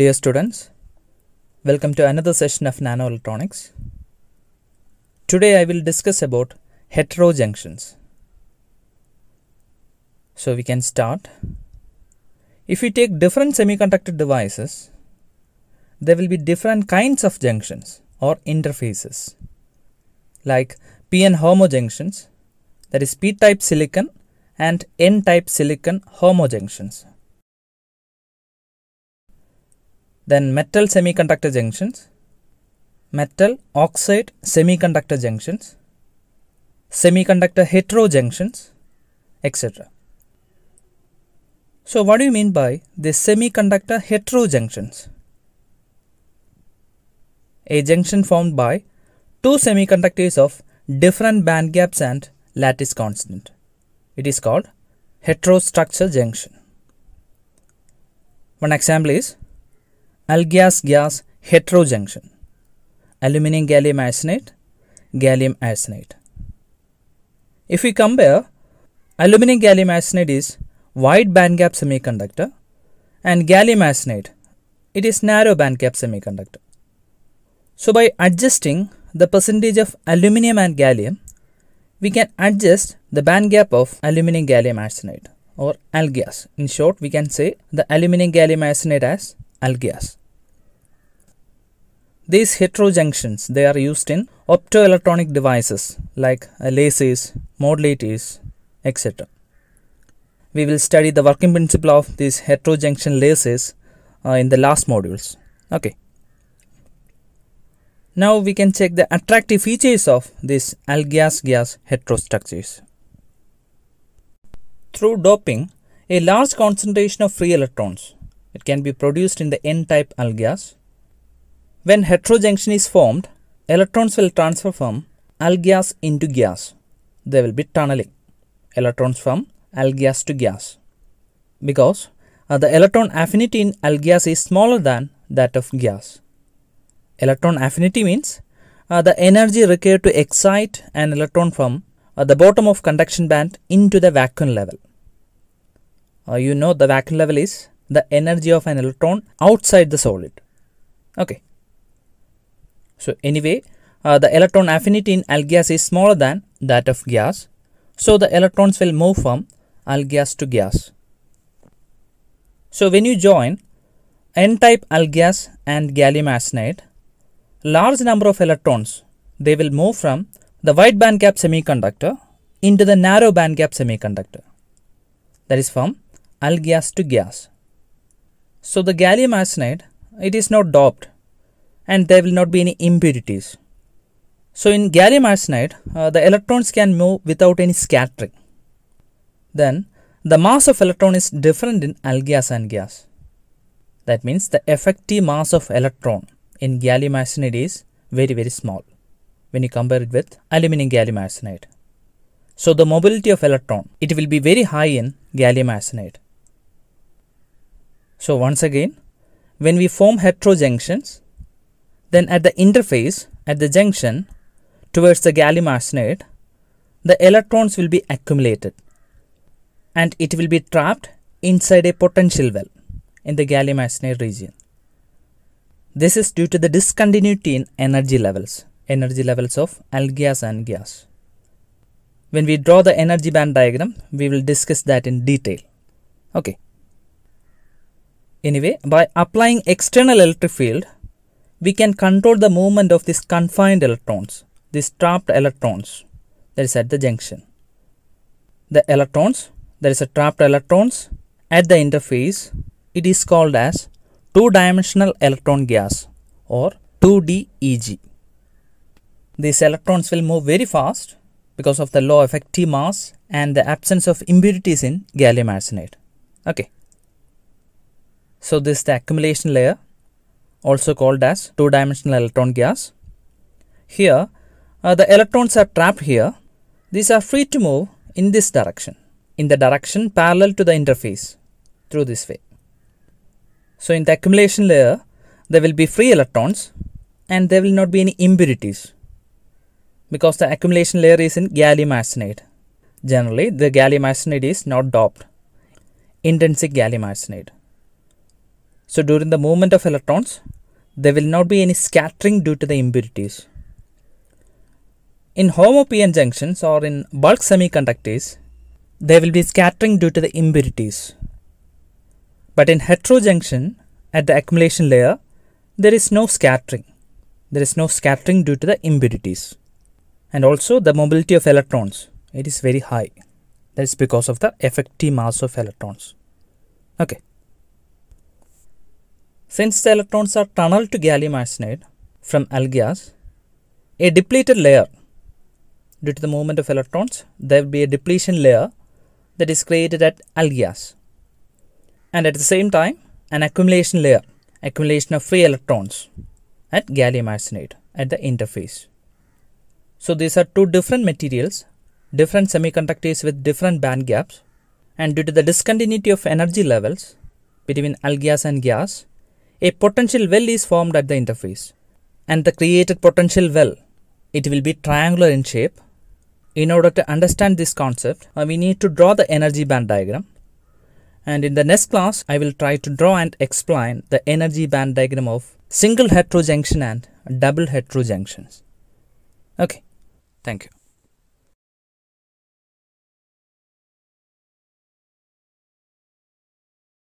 Dear students, welcome to another session of nanoelectronics. Today I will discuss about heterojunctions. So we can start. If we take different semiconductor devices, there will be different kinds of junctions or interfaces like PN homojunctions that is p-type silicon and n-type silicon homojunctions. Then metal semiconductor junctions, metal oxide semiconductor junctions, semiconductor heterojunctions, etc. So what do you mean by the semiconductor heterojunctions? A junction formed by two semiconductors of different band gaps and lattice constant. It is called heterostructure junction. One example is Algas gas heterojunction. Aluminum gallium arsenate, gallium arsenate. If we compare, aluminum gallium arsenate is wide bandgap semiconductor and gallium arsenate, it is narrow bandgap semiconductor. So by adjusting the percentage of aluminum and gallium, we can adjust the bandgap of aluminum gallium arsenide or AlGaAs. In short, we can say the aluminum gallium arsenide as algae. These heterojunctions, they are used in optoelectronic devices like lasers, modulators, etc. We will study the working principle of these heterojunction lasers uh, in the last modules. Okay. Now we can check the attractive features of these algae gas heterostructures. Through doping, a large concentration of free electrons it can be produced in the N-type algas. When heterojunction is formed, electrons will transfer from algas into gas. They will be tunneling electrons from algas to gas because uh, the electron affinity in algas is smaller than that of gas. Electron affinity means uh, the energy required to excite an electron from uh, the bottom of conduction band into the vacuum level. Uh, you know the vacuum level is the energy of an electron outside the solid. Okay. So anyway, uh, the electron affinity in algas is smaller than that of gas. So the electrons will move from algas to gas. So when you join n-type algas and gallium arsenide, large number of electrons, they will move from the wide bandgap semiconductor into the narrow bandgap semiconductor. That is from algas to gas. So the gallium arsenide, it is not doped and there will not be any impurities. So in gallium arsenide, uh, the electrons can move without any scattering. Then the mass of electron is different in algas and gas. That means the effective mass of electron in gallium arsenide is very very small when you compare it with aluminum gallium arsenide. So the mobility of electron, it will be very high in gallium arsenide. So once again, when we form heterojunctions, then at the interface, at the junction, towards the gallium arsenide, the electrons will be accumulated and it will be trapped inside a potential well in the gallium arsenide region. This is due to the discontinuity in energy levels, energy levels of algas and gas. When we draw the energy band diagram, we will discuss that in detail. Okay, Anyway, by applying external electric field, we can control the movement of these confined electrons, these trapped electrons that is at the junction. The electrons, there is a trapped electrons at the interface, it is called as two-dimensional electron gas or 2DEG. These electrons will move very fast because of the low effective mass and the absence of impurities in gallium arsenide. Okay. So this is the accumulation layer also called as two-dimensional electron gas. Here uh, the electrons are trapped here. These are free to move in this direction, in the direction parallel to the interface through this way. So in the accumulation layer, there will be free electrons and there will not be any impurities because the accumulation layer is in gallium arsenide. Generally, the gallium arsenide is not doped, intrinsic gallium arsenide. So during the movement of electrons, there will not be any scattering due to the impurities. In homo-p-n junctions or in bulk semiconductors, there will be scattering due to the impurities. But in heterojunction, at the accumulation layer, there is no scattering. There is no scattering due to the impurities. And also the mobility of electrons, it is very high. That is because of the effective mass of electrons. Okay. Since the electrons are tunneled to gallium arsenide from algas, a depleted layer due to the movement of electrons, there will be a depletion layer that is created at algas. And at the same time, an accumulation layer, accumulation of free electrons at gallium arsenide at the interface. So these are two different materials, different semiconductors with different band gaps and due to the discontinuity of energy levels between algas and gas, a potential well is formed at the interface and the created potential well, it will be triangular in shape. In order to understand this concept, uh, we need to draw the energy band diagram. And in the next class, I will try to draw and explain the energy band diagram of single heterojunction and double heterojunctions. Okay, thank you.